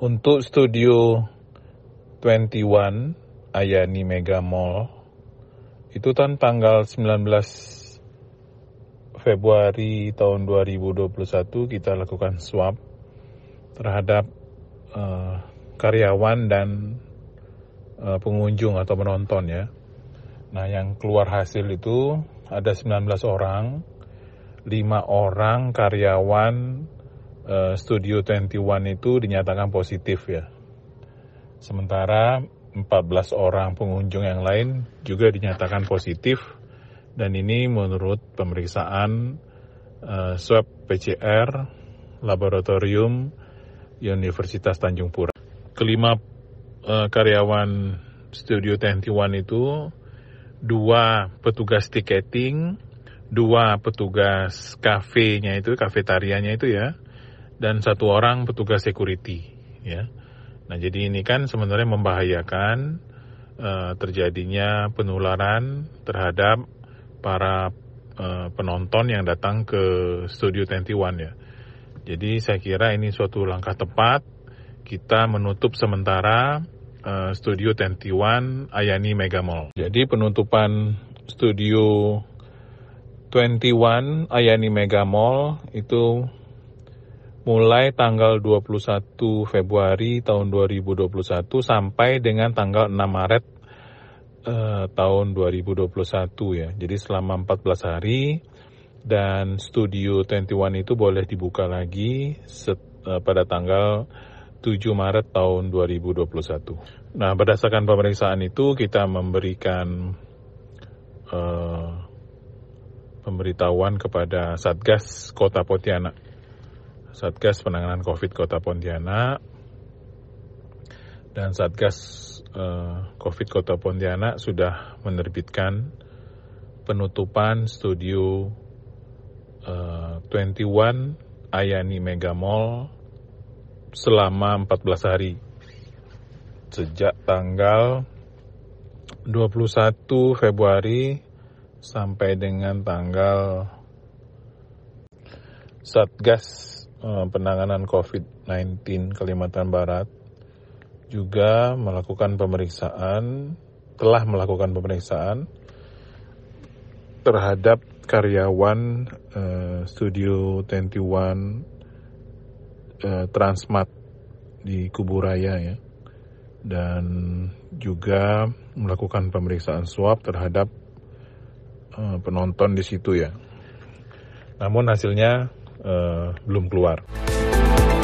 Untuk studio 21 Ayani Mega Mall itu kan tanggal 19 Februari tahun 2021 kita lakukan swab terhadap uh, karyawan dan uh, pengunjung atau penonton ya. Nah, yang keluar hasil itu ada 19 orang, 5 orang karyawan uh, Studio 21 itu dinyatakan positif ya. Sementara 14 orang pengunjung yang lain juga dinyatakan positif dan ini menurut pemeriksaan uh, swab PCR laboratorium Universitas Tanjung Pura. Kelima uh, karyawan Studio 21 itu dua petugas tiketing, dua petugas kafenya itu, kafetarianya itu ya, dan satu orang petugas security ya. Nah, jadi ini kan sebenarnya membahayakan uh, terjadinya penularan terhadap para uh, penonton yang datang ke Studio 21 ya. Jadi saya kira ini suatu langkah tepat kita menutup sementara uh, Studio 21 Ayani Mega Mall. Jadi penutupan Studio 21 Ayani Mega Mall itu mulai tanggal 21 Februari tahun 2021 sampai dengan tanggal 6 Maret uh, tahun 2021 ya. Jadi selama 14 hari dan Studio 21 itu boleh dibuka lagi set, uh, pada tanggal 7 Maret tahun 2021. Nah, berdasarkan pemeriksaan itu kita memberikan uh, pemberitahuan kepada Satgas Kota Pontianak Satgas Penanganan COVID Kota Pontianak dan Satgas eh, COVID Kota Pontianak sudah menerbitkan penutupan studio eh, 21 Ayani Mega Mall selama 14 hari sejak tanggal 21 Februari sampai dengan tanggal Satgas Eh, penanganan COVID-19 Kalimantan Barat juga melakukan pemeriksaan, telah melakukan pemeriksaan terhadap karyawan uh, Studio 21 uh, eh, Transmat di Kuburaya ya. Dan juga melakukan pemeriksaan swab terhadap uh, penonton di situ ya. Namun hasilnya uh, belum keluar.